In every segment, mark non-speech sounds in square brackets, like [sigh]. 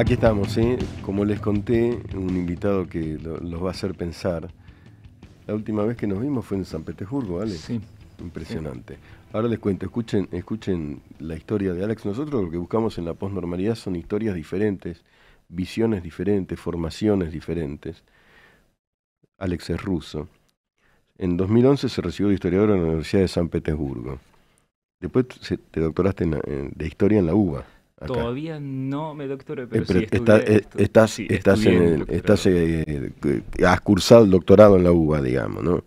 Aquí estamos, ¿eh? como les conté, un invitado que los va a hacer pensar. La última vez que nos vimos fue en San Petersburgo, ¿vale? Sí. Impresionante. Ahora les cuento, escuchen, escuchen la historia de Alex. Nosotros lo que buscamos en la posnormalidad son historias diferentes, visiones diferentes, formaciones diferentes. Alex es ruso. En 2011 se recibió de historiador en la Universidad de San Petersburgo. Después te doctoraste de historia en la UBA. Todavía no me doctoré, eh, pero, sí eh, estás, estás en estás, eh, has cursado el doctorado en la UBA, digamos, ¿no?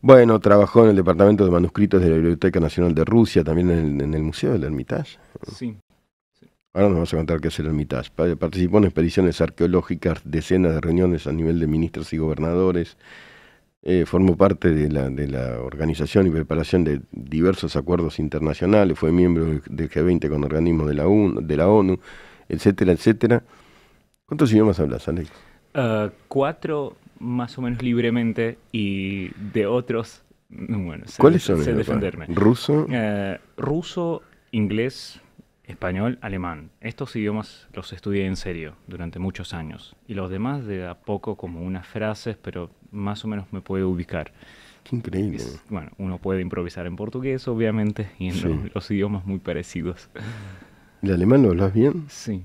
Bueno, trabajó en el Departamento de Manuscritos de la Biblioteca Nacional de Rusia, también en el, Museo del Hermitage. sí. Ahora nos vas a contar qué es el Hermitage. Participó en expediciones arqueológicas, decenas de reuniones a nivel de ministros y gobernadores, eh, formó parte de la, de la, organización y preparación de diversos acuerdos internacionales, fue miembro del G20 con organismos de la, de la ONU, etcétera, etcétera. ¿Cuántos idiomas hablas, Alex? Eh, cuatro más o menos libremente y de otros, mm, bueno, sé, ¿Cuáles son ¿Ruso? Eh, ruso, inglés, español, alemán. Estos idiomas los estudié en serio durante muchos años y los demás de a poco como unas frases, pero más o menos me puedo ubicar. Qué increíble. bueno, uno puede improvisar en portugués, obviamente, y en los, idiomas muy parecidos. ¿El alemán lo hablas bien? Sí.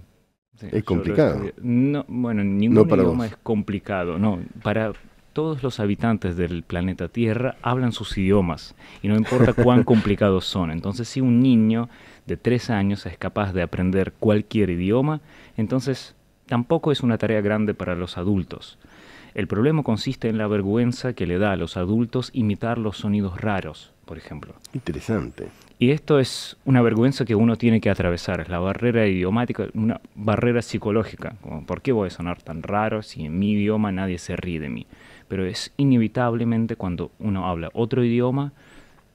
es complicado. No, bueno, ningún idioma es complicado. No, para todos los habitantes del planeta Tierra hablan sus idiomas y no importa cuán [laughs] complicados son. Entonces si un niño de tres años es capaz de aprender cualquier idioma, entonces tampoco es una tarea grande para los adultos. El problema consiste en la vergüenza que le da a los adultos imitar los sonidos raros, por ejemplo. Interesante. Y esto es una vergüenza que uno tiene que atravesar, es la barrera idiomática, una barrera psicológica. Como, ¿Por qué voy a sonar tan raro si en mi idioma nadie se ríe de mí? pero es inevitablemente cuando uno habla otro idioma,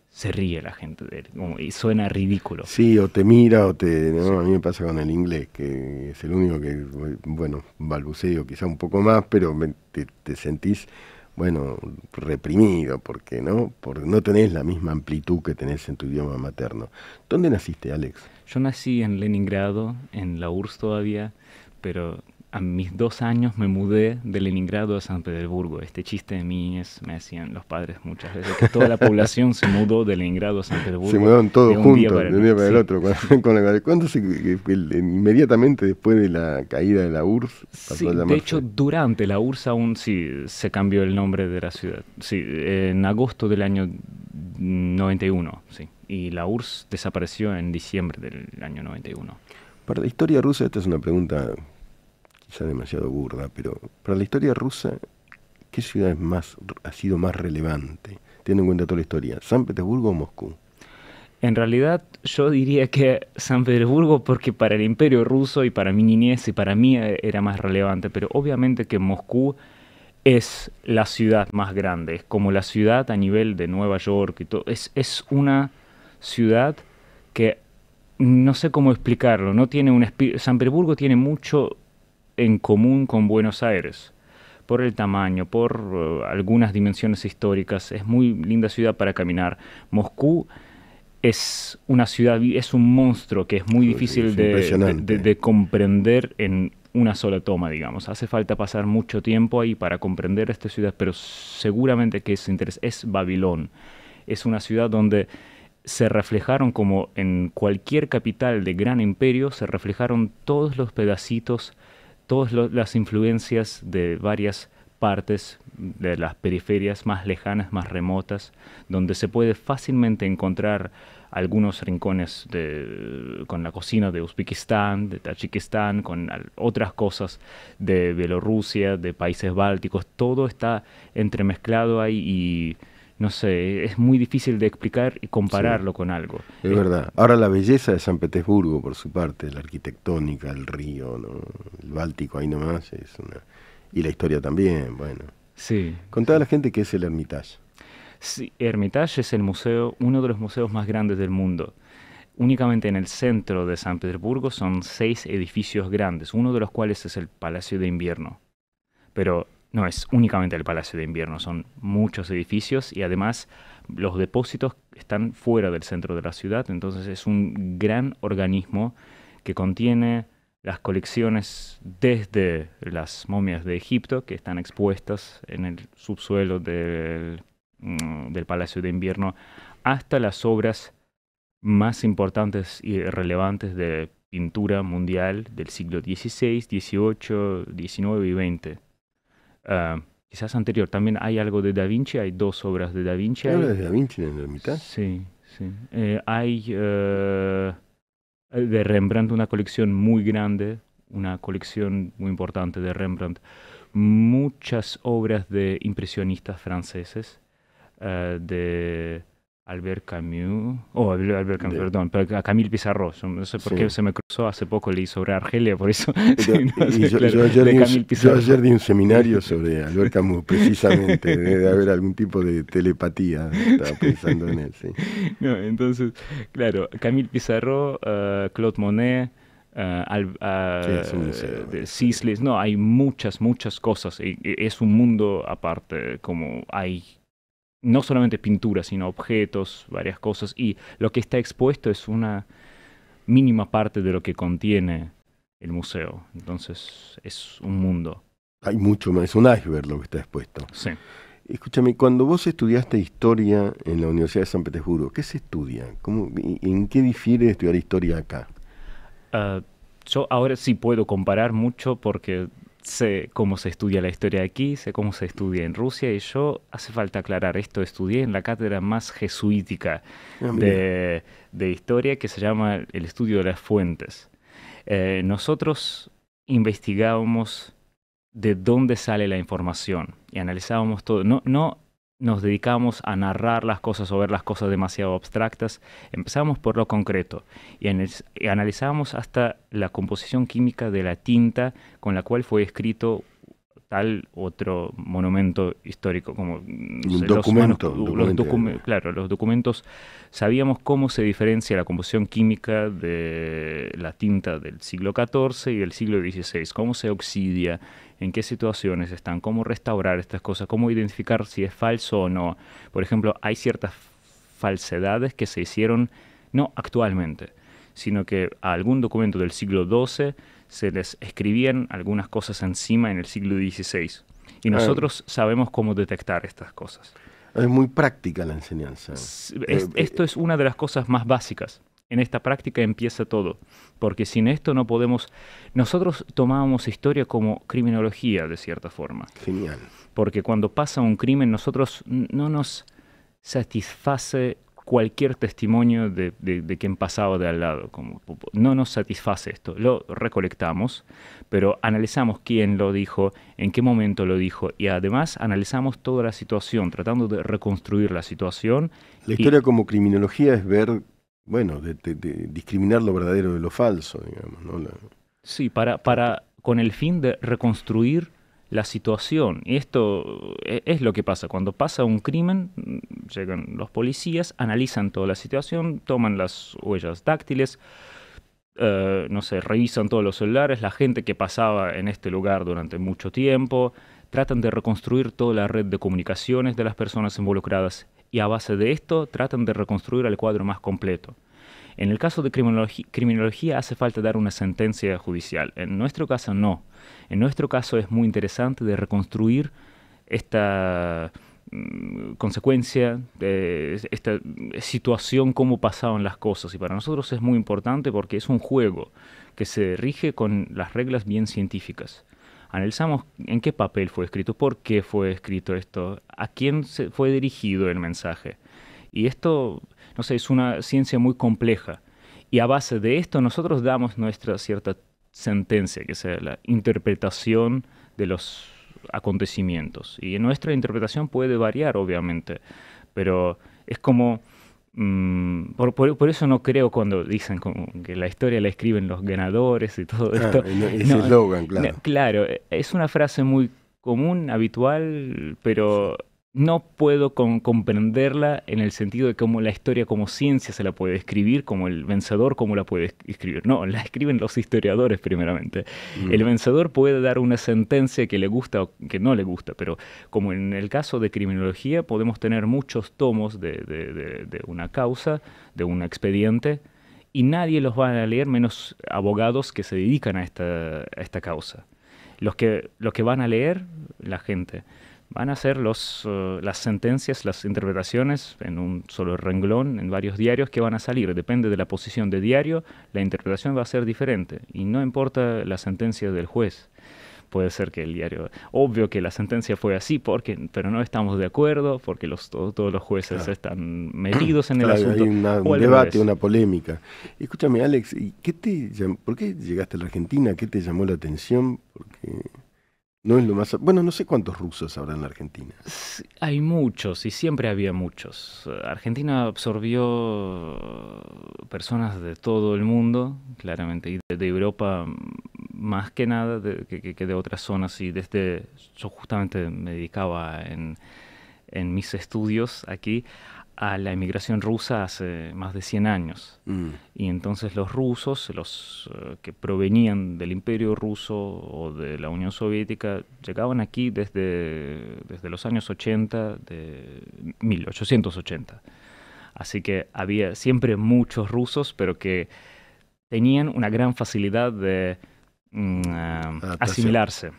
se ríe la gente de él, y suena ridículo. Sí, o te mira o te... A mí me pasa con el inglés, que es el único que, bueno, balbuceo quizá un poco más, pero te, te, sentís, bueno, reprimido, porque no, porque no tenés la misma amplitud que tenés en tu idioma materno. ¿Dónde naciste, Alex? Yo nací en Leningrado, en la URSS todavía, pero a mis dos años me mudé de Leningrado a San Petersburgo. Este chiste de mí me decían los padres muchas veces, que toda la población se mudó de Leningrado a San Petersburgo. Se mudaron todos juntos, de un día para el, otro. [laughs] ¿Cuándo se, inmediatamente después de la caída de la URSS? sí, de hecho, durante la URSS aún sí se cambió el nombre de la ciudad. Sí, en agosto del año 91, sí. Y la URSS desapareció en diciembre del año 91. Para la historia rusa, esta es una pregunta demasiado burda, pero para la historia rusa, ¿qué ciudad es más, ha sido más relevante, teniendo en cuenta toda la historia? ¿San Petersburgo o Moscú? En realidad yo diría que San Petersburgo porque para el imperio ruso y para mi niñez y para mí eh, era más relevante, pero obviamente que Moscú es la ciudad más grande, es como la ciudad a nivel de Nueva York y todo, es, es una ciudad que no sé cómo explicarlo, no tiene un San Petersburgo tiene mucho en común con Buenos Aires. Por el tamaño, por eh, algunas dimensiones históricas, es muy linda ciudad para caminar. Moscú es una ciudad, es un monstruo que es muy difícil de, comprender en una sola toma, digamos. Hace falta pasar mucho tiempo ahí para comprender esta ciudad, pero seguramente que es interés es Babilón. Es una ciudad donde se reflejaron, como en cualquier capital de gran imperio, se reflejaron todos los pedacitos todas las influencias de varias partes de las periferias más lejanas, más remotas, donde se puede fácilmente encontrar algunos rincones de, con la cocina de Uzbekistán, de Tachikistán, con otras cosas de Bielorrusia, de países bálticos, todo está entremezclado ahí y no sé, es muy difícil de explicar y compararlo con algo. Es eh, verdad. Ahora la belleza de San Petersburgo, por su parte, la arquitectónica, el río, el Báltico ahí nomás, es y la historia también, bueno. Sí. Con a la gente qué es el Hermitage. Sí, Hermitage es el museo, uno de los museos más grandes del mundo. Únicamente en el centro de San Petersburgo son seis edificios grandes, uno de los cuales es el Palacio de Invierno. Pero no es únicamente el Palacio de Invierno, son muchos edificios y además los depósitos están fuera del centro de la ciudad, entonces es un gran organismo que contiene las colecciones desde las momias de Egipto que están expuestas en el subsuelo del, mm, Palacio de Invierno hasta las obras más importantes y relevantes de pintura mundial del siglo XVI, XVIII, XIX y XX. Ah, quizás anterior, también hay algo de Da Vinci, hay dos obras de Da Vinci. ¿Hay obras de Da Vinci en la mitad? Sí, sí. Eh, hay eh, de Rembrandt una colección muy grande, una colección muy importante de Rembrandt. Muchas obras de impresionistas franceses, eh, de Albert Camus, oh, Albert perdón, a Camille Pizarro, no sé por qué se me cruzó hace poco, leí sobre Argelia, por eso. yo, ayer di un seminario [laughs] sobre Albert Camus, precisamente, de haber algún tipo de telepatía, estaba [laughs] pensando en él, sí. entonces, claro, Camille Pizarro, eh, Claude Monet, Uh, No, hay muchas, muchas cosas. Es un mundo aparte, como hay no solamente pinturas sino objetos, varias cosas, y lo que está expuesto es una mínima parte de lo que contiene el museo. Entonces es un mundo. Hay mucho más, es un iceberg lo que está expuesto. Sí. Escúchame, cuando vos estudiaste historia en la Universidad de San Petersburgo, ¿qué se estudia? ¿Cómo, ¿En qué difiere estudiar historia acá? Ah, yo ahora sí puedo comparar mucho porque sé cómo se estudia la historia aquí, sé cómo se estudia en Rusia y yo, hace falta aclarar esto, estudié en la cátedra más jesuítica ah, de, historia que se llama el estudio de las fuentes. Eh, nosotros investigábamos de dónde sale la información y analizábamos todo. No, no nos dedicamos a narrar las cosas o ver las cosas demasiado abstractas, empezamos por lo concreto y, analizábamos analizamos hasta la composición química de la tinta con la cual fue escrito tal otro monumento histórico como documento, los, claro los documentos sabíamos cómo se diferencia la composición química de la tinta del siglo XIV y del siglo XVI cómo se oxidia en qué situaciones están, cómo restaurar estas cosas, cómo identificar si es falso o no. Por ejemplo, hay ciertas falsedades que se hicieron no actualmente, sino que a algún documento del siglo XII se les escribían algunas cosas encima en el siglo XVI. Y eh. nosotros sabemos cómo detectar estas cosas. Es muy práctica la enseñanza. Eh, eh, esto es una de las cosas más básicas. En esta práctica empieza todo, porque sin esto no podemos... Nosotros tomábamos historia como criminología, de cierta forma. Genial. Porque cuando pasa un crimen, nosotros no nos satisface cualquier testimonio de, quien pasaba de al lado. Como, no nos satisface esto. Lo recolectamos, pero analizamos quién lo dijo, en qué momento lo dijo y además analizamos toda la situación, tratando de reconstruir la situación. La historia como criminología es ver bueno, de, discriminar lo verdadero de lo falso, digamos. Sí, para, para, con el fin de reconstruir la situación. Y esto eh, es lo que pasa. Cuando pasa un crimen, mm, llegan los policías, analizan toda la situación, toman las huellas táctiles, eh, no sé, revisan todos los celulares, la gente que pasaba en este lugar durante mucho tiempo, tratan de reconstruir toda la red de comunicaciones de las personas involucradas y a base de esto tratan de reconstruir el cuadro más completo. En el caso de criminología, hace falta dar una sentencia judicial. En nuestro caso no. En nuestro caso es muy interesante de reconstruir esta mm, consecuencia, de esta situación, cómo pasaban las cosas. Y para nosotros es muy importante porque es un juego que se rige con las reglas bien científicas analizamos en qué papel fue escrito, por qué fue escrito esto, a quién se fue dirigido el mensaje. Y esto, no sé, es una ciencia muy compleja. Y a base de esto nosotros damos nuestra cierta sentencia, que sea la interpretación de los acontecimientos. Y nuestra interpretación puede variar, obviamente, pero es como Mm, por, por, eso no creo cuando dicen que la historia la escriben los ganadores y todo esto. Es claro. claro, e, es una frase muy común, habitual, pero no puedo comprenderla en el sentido de cómo la historia como ciencia se la puede escribir, como el vencedor cómo la puede escribir. No, la escriben los historiadores primeramente. Mm. El vencedor puede dar una sentencia que le gusta o que no le gusta, pero como en el caso de criminología podemos tener muchos tomos de, una causa, de un expediente, y nadie los va a leer menos abogados que se dedican a esta, a esta causa. los que van a leer, la gente van a ser los, eh, las sentencias, las interpretaciones en un solo renglón, en varios diarios que van a salir. Depende de la posición de diario, la interpretación va a ser diferente y no importa la sentencia del juez. Puede ser que el diario, obvio que la sentencia fue así, porque, pero no estamos de acuerdo, porque los, todos los jueces están metidos en el asunto. Hay un debate, una polémica. Escúchame, Alex, ¿y qué te, ¿por qué llegaste a la Argentina? ¿Qué te llamó la atención? Porque no Bueno, no sé cuántos rusos habrá en la Argentina. Hay muchos y siempre había muchos. Argentina absorbió uh, personas de todo el mundo, claramente, y de, Europa mm, más que nada de, que, que, de otras zonas. Y desde. Yo justamente me dedicaba en, en mis estudios aquí a la emigración rusa hace más de 100 años. Mm. Y entonces los rusos, los eh, que provenían del imperio ruso o de la Unión Soviética, llegaban aquí desde, desde los años 80, de 1880. Así que había siempre muchos rusos, pero que tenían una gran facilidad de mm, asimilarse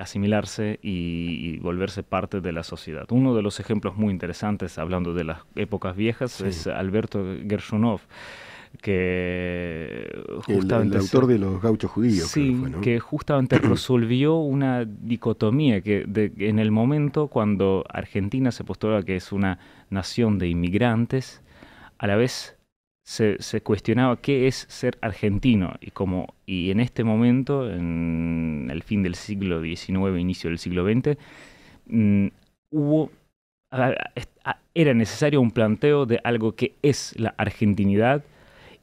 asimilarse y, volverse parte de la sociedad. Uno de los ejemplos muy interesantes, hablando de las épocas viejas, es Alberto Gershunov que justamente el, autor de los gauchos judíos que justamente [clears throat] resolvió una dicotomía que en el momento cuando Argentina se postulaba que es una nación de inmigrantes a la vez se, cuestionaba qué es ser argentino y como y en este momento, en el fin del siglo XIX, inicio del siglo XX, mm, hubo era necesario un planteo de algo que es la argentinidad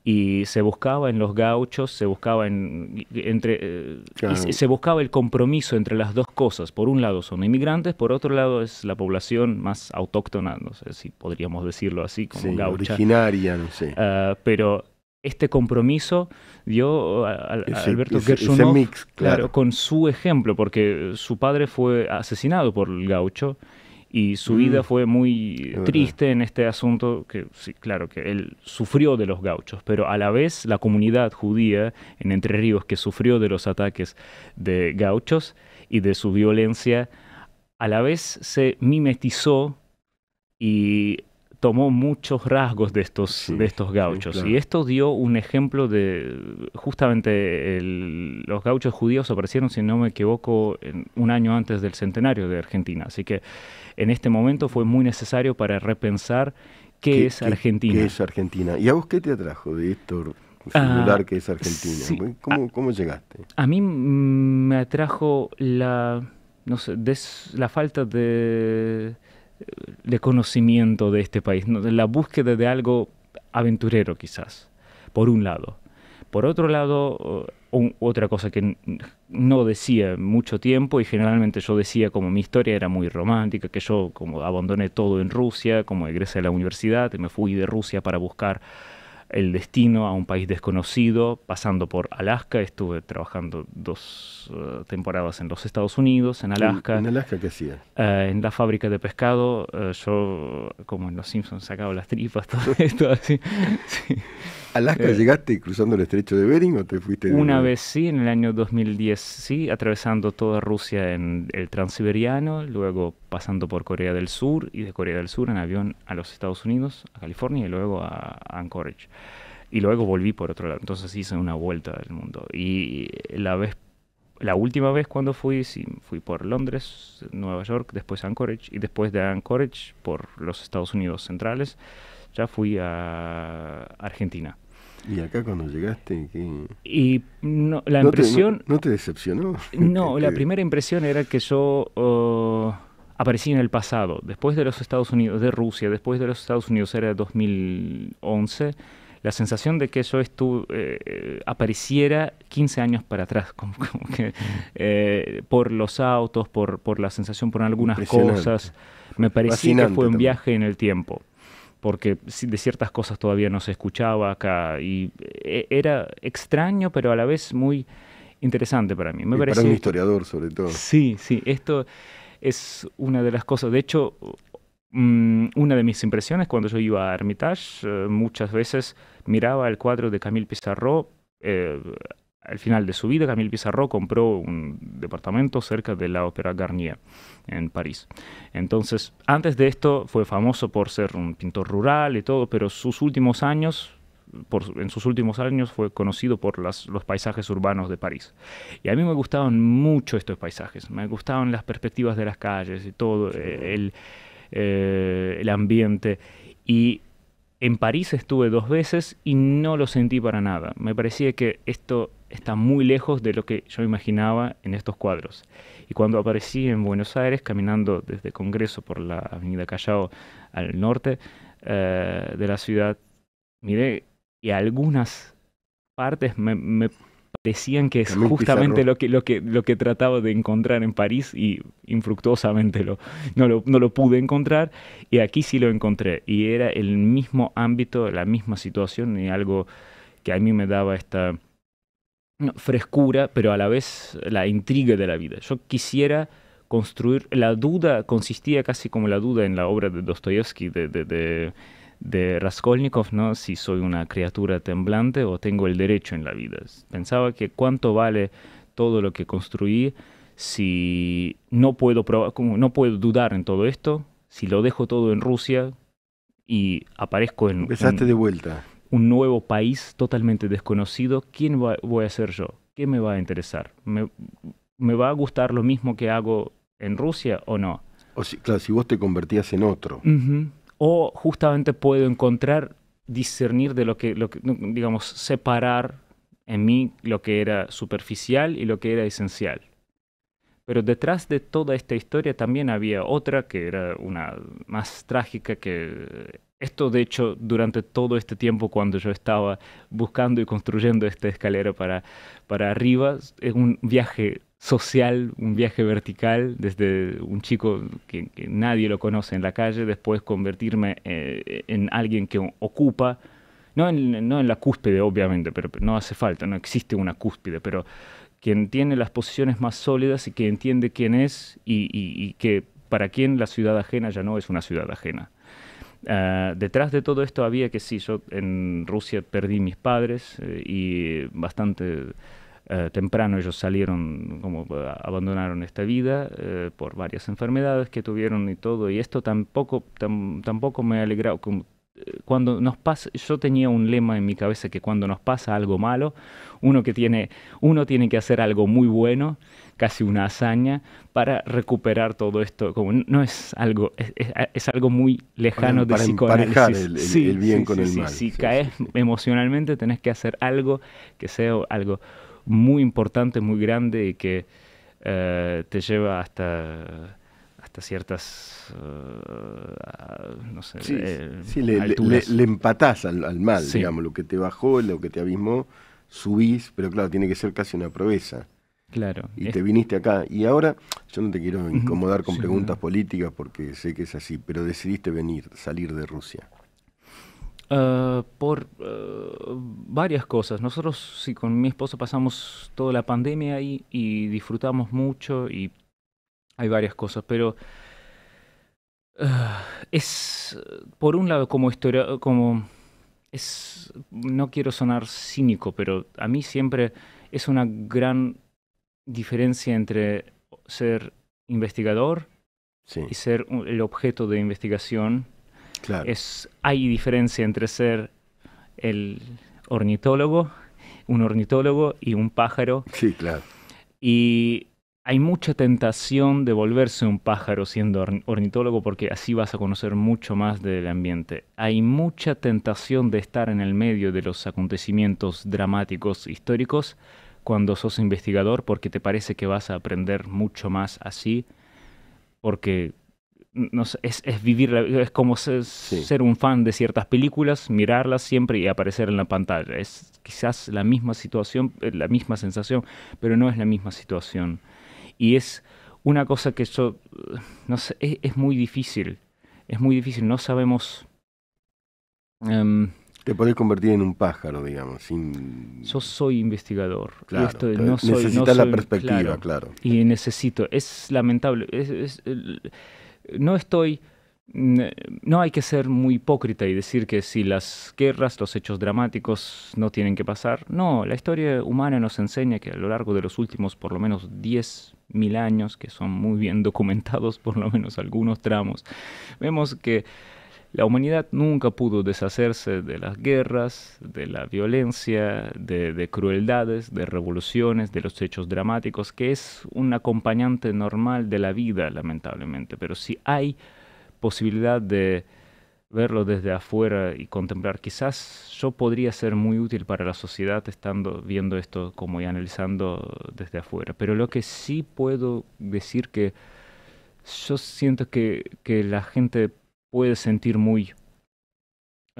y se buscaba en los gauchos, se buscaba entre eh, se buscaba el compromiso entre las dos cosas. Por un lado son inmigrantes, por otro lado es la población más autóctona, no sé si podríamos decirlo así como originaria, no sé. Ah, pero este compromiso dio a, Alberto Gershunov claro. con su ejemplo, porque su padre fue asesinado por el gaucho y su vida mm. fue muy triste en este asunto, que sí, claro, que él sufrió de los gauchos, pero a la vez la comunidad judía en Entre Ríos que sufrió de los ataques de gauchos y de su violencia, a la vez se mimetizó y tomó muchos rasgos de estos, de estos gauchos. Y esto dio un ejemplo de, justamente los gauchos judíos aparecieron, si no me equivoco, un año antes del centenario de Argentina. Así que en este momento fue muy necesario para repensar qué, es Argentina. Qué, es Argentina? ¿Y a vos qué te atrajo de esto? singular ah, que es Argentina. ¿Cómo, ah, ¿Cómo, llegaste? A mí me atrajo la, no sé, la falta de de conocimiento de este país, la búsqueda de algo aventurero quizás, por un lado. Por otro lado, uh, otra cosa que no decía mucho tiempo y generalmente yo decía como mi historia era muy romántica, que yo como abandoné todo en Rusia, como egresé a la universidad y me fui de Rusia para buscar el destino a un país desconocido, pasando por Alaska. Estuve trabajando dos eh, temporadas en los Estados Unidos, en Alaska. ¿En, Alaska qué hacía? Eh, en la fábrica de pescado. Eh, yo, como en Los Simpsons, sacaba las tripas, [laughs] todo esto así. ¿Alaska eh, llegaste cruzando el estrecho de Bering o te fuiste? una vez sí, en el año 2010 sí, atravesando toda Rusia en el Transiberiano, luego pasando por Corea del Sur y de Corea del Sur en avión a los Estados Unidos, a California y luego a Anchorage. Y luego volví por otro lado, entonces hice una vuelta del mundo. Y la vez la última vez cuando fui, sí, fui por Londres, Nueva York, después Anchorage y después de Anchorage por los Estados Unidos centrales fui a Argentina. ¿Y acá cuando llegaste? Y no, la impresión... Te, no, te decepcionó? No, [laughs] la este- primera impresión era que yo oh, aparecí en el pasado, después de los Estados Unidos, de Rusia, después de los Estados Unidos, era 2011, la sensación de que yo estuve, eh, apareciera 15 años para atrás, [laughs] como, que eh, por los autos, por, por la sensación, por algunas cosas. Me parecía que fue un viaje en el tiempo porque de ciertas cosas todavía no se escuchaba acá y eh, era extraño, pero a la vez muy interesante para mí. Me para un historiador, sobre todo. Sí, sí, esto es una de las cosas. De hecho, mm, una de mis impresiones cuando yo iba a Hermitage, eh, muchas veces miraba el cuadro de Camille Pizarro eh, al final de su vida, Camille Pizarro compró un departamento cerca de la Ópera Garnier en París. Entonces, antes de esto fue famoso por ser un pintor rural y todo, pero sus últimos años en sus últimos años fue conocido por los paisajes urbanos de París. Y a mí me gustaban mucho estos paisajes, me gustaban las perspectivas de las calles y todo, eh, el, eh, el ambiente. Y en París estuve dos veces y no lo sentí para nada. Me parecía que esto está muy lejos de lo que yo imaginaba en estos cuadros. Y cuando aparecí en Buenos Aires, caminando desde Congreso por la Avenida Callao al norte eh, de la ciudad, miré y algunas partes me, decían parecían que es justamente lo que, lo, que, lo que trataba de encontrar en París y infructuosamente lo, no, lo, no lo pude encontrar y aquí sí lo encontré y era el mismo ámbito, la misma situación y algo que a mí me daba esta frescura, pero a la vez la intriga de la vida. Yo quisiera construir, la duda consistía casi como la duda en la obra de Dostoyevsky, de, de, de, Raskolnikov, ¿no? si soy una criatura temblante o tengo el derecho en la vida. Pensaba que cuánto vale todo lo que construí si no puedo, no puedo dudar en todo esto, si lo dejo todo en Rusia y aparezco en... Empezaste de vuelta un nuevo país totalmente desconocido, ¿quién voy a ser yo? ¿Qué me va a interesar? ¿Me, va a gustar lo mismo que hago en Rusia o no? O si, claro, si vos te convertías en otro. O justamente puedo encontrar, discernir de lo que, lo que, digamos, separar en mí lo que era superficial y lo que era esencial. Pero detrás de toda esta historia también había otra que era una más trágica que esto, de hecho, durante todo este tiempo cuando yo estaba buscando y construyendo esta escalera para, para arriba, es un viaje social, un viaje vertical, desde un chico que, nadie lo conoce en la calle, después convertirme eh, en alguien que ocupa, no en, no en la cúspide, obviamente, pero, no hace falta, no existe una cúspide, pero quien tiene las posiciones más sólidas y que entiende quién es y, y que para quien la ciudad ajena ya no es una ciudad ajena. Ah, detrás de todo esto había que sí, yo en Rusia perdí mis padres eh, y bastante eh, temprano ellos salieron, como ah, abandonaron esta vida eh, por varias enfermedades que tuvieron y todo, y esto tampoco, tampoco me como cuando nos pasa, yo tenía un lema en mi cabeza que cuando nos pasa algo malo, uno que tiene, uno tiene que hacer algo muy bueno, casi una hazaña, para recuperar todo esto. Como no es algo, es, algo muy lejano de em-, psicoanálisis. bien con el mal. Si caes emocionalmente, tenés que hacer algo que sea algo muy importante, muy grande y que eh, te lleva hasta hasta ciertas, eh, no sé, sí, eh, le, empatás al, mal, digamos, lo que te bajó, lo que te abismó, subís, pero claro, tiene que ser casi una proeza. Claro. Y te viniste acá. Y ahora, yo no te quiero incomodar con preguntas políticas porque sé que es así, pero decidiste venir, salir de Rusia. Eh, por varias cosas. Nosotros, sí, con mi esposo pasamos toda la pandemia ahí y disfrutamos mucho y hay varias cosas, pero ah, es, por un lado, como historia, como es, no quiero sonar cínico, pero a mí siempre es una gran diferencia entre ser investigador y ser el objeto de investigación. Claro. Es, hay diferencia entre ser el ornitólogo, un ornitólogo y un pájaro. Sí, claro. Y hay mucha tentación de volverse un pájaro siendo ornitólogo porque así vas a conocer mucho más del ambiente. Hay mucha tentación de estar en el medio de los acontecimientos dramáticos históricos cuando sos investigador porque te parece que vas a aprender mucho más así porque es, vivir, la, es como ser, un fan de ciertas películas, mirarlas siempre y aparecer en la pantalla. Es quizás la misma situación, eh, la misma sensación, pero no es la misma situación. Y es una cosa que yo, no sé, es, muy difícil, es muy difícil, no sabemos... Em, te podés convertir en un pájaro, digamos, Yo soy investigador. Claro, necesitas la perspectiva, claro, Y necesito, es lamentable, no estoy Mm, eh, no hay que ser muy hipócrita y decir que si las guerras, los hechos dramáticos no tienen que pasar. No, la historia humana nos enseña que a lo largo de los últimos por lo menos 10.000 años, que son muy bien [laughs] documentados por lo menos algunos tramos, vemos que la humanidad nunca pudo deshacerse de las guerras, de la violencia, de, de, crueldades, de revoluciones, de los hechos dramáticos, que es un acompañante normal de la vida, lamentablemente. Pero si hay posibilidad de verlo desde afuera y contemplar. Quizás yo podría ser muy útil para la sociedad estando viendo esto como y analizando desde afuera. Pero lo que sí puedo decir que yo siento que, que la gente puede sentir muy...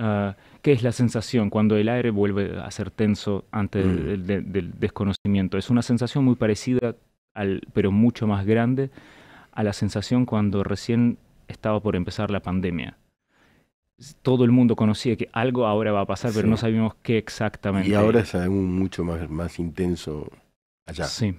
Ah, ¿Qué es la sensación cuando el aire vuelve a ser tenso ante mm. el, del desconocimiento? Es una sensación muy parecida, al, pero mucho más grande, a la sensación cuando recién estaba por empezar la pandemia. Todo el mundo conocía que algo ahora va a pasar, pero no sabíamos qué exactamente. Y ahora es algo mucho más, más intenso allá. Sí,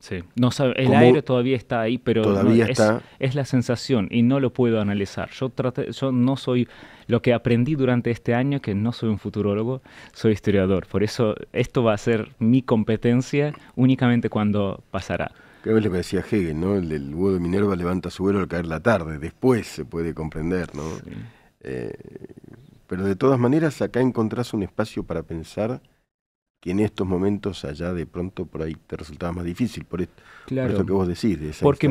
sí. No sabe, el aire todavía está ahí, pero Es, la sensación y no lo puedo analizar. Yo, yo no soy lo que aprendí durante este año, que no soy un futurólogo, soy historiador. Por eso esto va a ser mi competencia únicamente cuando pasará. Creo que es lo que decía Hegel, ¿no? El, del búho de Minerva levanta su vuelo al caer la tarde, después se puede comprender, ¿no? Eh, pero de todas maneras, acá encontrás un espacio para pensar que en estos momentos allá de pronto por ahí te resultaba más difícil por esto, que vos decís de esa porque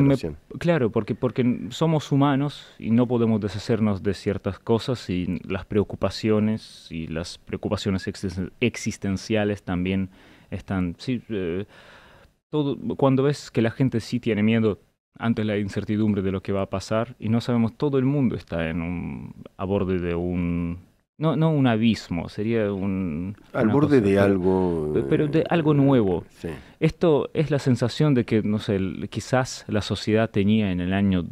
claro porque porque somos humanos y no podemos deshacernos de ciertas cosas y las preocupaciones y las preocupaciones existenciales también están sí, eh, cuando ves que la gente sí tiene miedo ante la incertidumbre de lo que va a pasar y no sabemos, todo el mundo está en un, a borde de un... No, no un abismo, sería un... Al borde de algo... Pero de algo eh, nuevo. Esto es la sensación de que, no sé, quizás la sociedad tenía en el año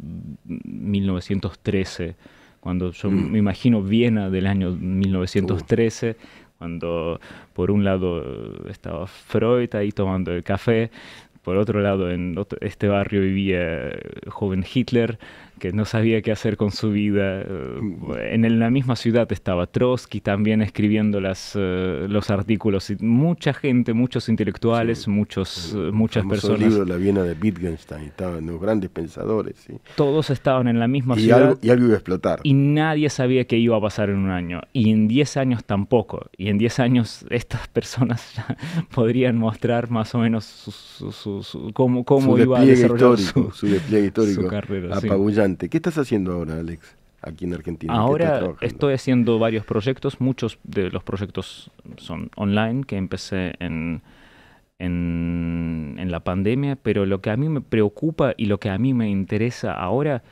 1913, cuando yo mm. me imagino Viena del año 1913, cuando por un lado estaba Freud ahí tomando el café, por otro lado en este barrio vivía joven Hitler, que no sabía qué hacer con su vida. Mm. En la misma ciudad estaba Trotsky también escribiendo las, eh, los artículos. Mucha gente, muchos intelectuales, muchos, eh, muchas personas. libro La Viena de Wittgenstein, estaban los grandes pensadores. Todos estaban en la misma y ciudad. Algo, y algo iba a explotar. Y nadie sabía qué iba a pasar en un año. Y en 10 años tampoco. Y en 10 años estas personas [laughs] ya podrían mostrar más o menos su, su, cómo, iba a desarrollar su, despliegue histórico. Su carrera. ¿Qué estás haciendo ahora, Alex? aquí en Argentina. Ahora estoy haciendo varios proyectos, muchos de los proyectos son online, que empecé en, la pandemia, pero lo que a mí me preocupa y lo que a mí me interesa ahora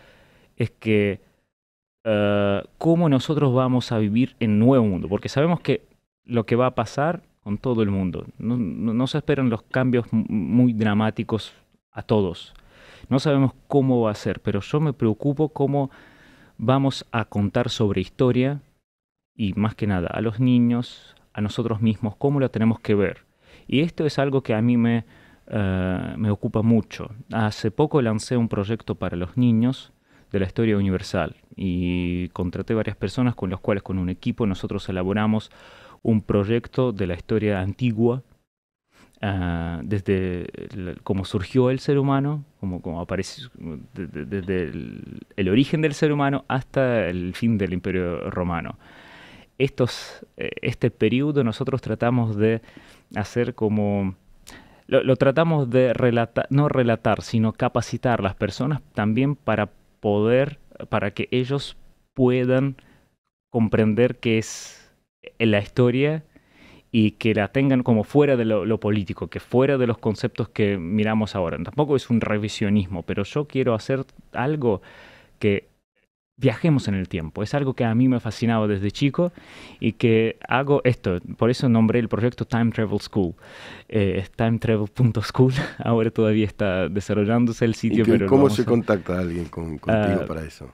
es que eh, cómo nosotros vamos a vivir en nuevo mundo, porque sabemos que lo que va a pasar con todo el mundo, no se esperan los cambios muy dramáticos a todos. No sabemos cómo va a ser, pero yo me preocupo cómo vamos a contar sobre historia y más que nada a los niños, a nosotros mismos, cómo la tenemos que ver. Y esto es algo que a mí me, eh, me ocupa mucho. Hace poco lancé un proyecto para los niños de la historia universal y contraté varias personas con las cuales con un equipo nosotros elaboramos un proyecto de la historia antigua Ah, desde cómo surgió el ser humano, como, aparece desde, el, origen del ser humano hasta el fin del imperio romano. Eh, este periodo nosotros tratamos de hacer como... Lo, tratamos de relatar, no relatar, sino capacitar las personas también para poder, para que ellos puedan comprender qué es la historia y que la tengan como fuera de lo, político, que fuera de los conceptos que miramos ahora. Tampoco es un revisionismo, pero yo quiero hacer algo que viajemos en el tiempo. Es algo que a mí me ha fascinado desde chico y que hago esto. Por eso nombré el proyecto Time Travel School. Eh, es timetravel.school. [laughs] Ahora todavía está desarrollándose el sitio. ¿Cómo se a... contacta alguien contigo ah, para eso?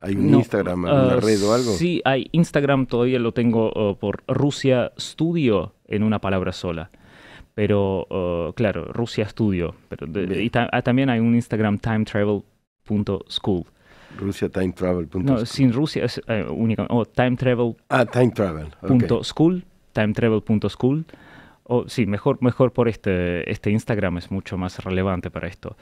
¿Hay un Instagram, una ah, red o algo? Sí, hay Instagram, todavía lo tengo oh, por Rusia Studio en una palabra sola. Pero, oh, claro, Rusia Studio. Pero ah, también hay un Instagram, timetravel.school. Rusia Time Travel. No, sin Rusia es eh, únicamente Oh, time travel. Ah, time travel. Punto school, time travel.school sí, mejor, mejor por este, este Instagram es mucho más relevante para esto.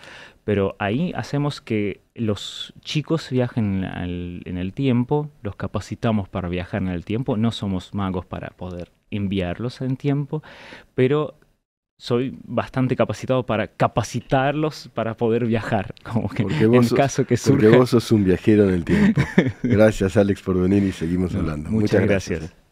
Pero ahí hacemos que los chicos viajen en el tiempo, los capacitamos para viajar en el tiempo, no somos magos para poder enviarlos en tiempo, pero soy bastante capacitado para capacitarlos para poder viajar, [laughs] como que caso que un viajero en el tiempo. [laughs] Gracias Alex por venir y seguimos hablando. Muchas, gracias. Eh.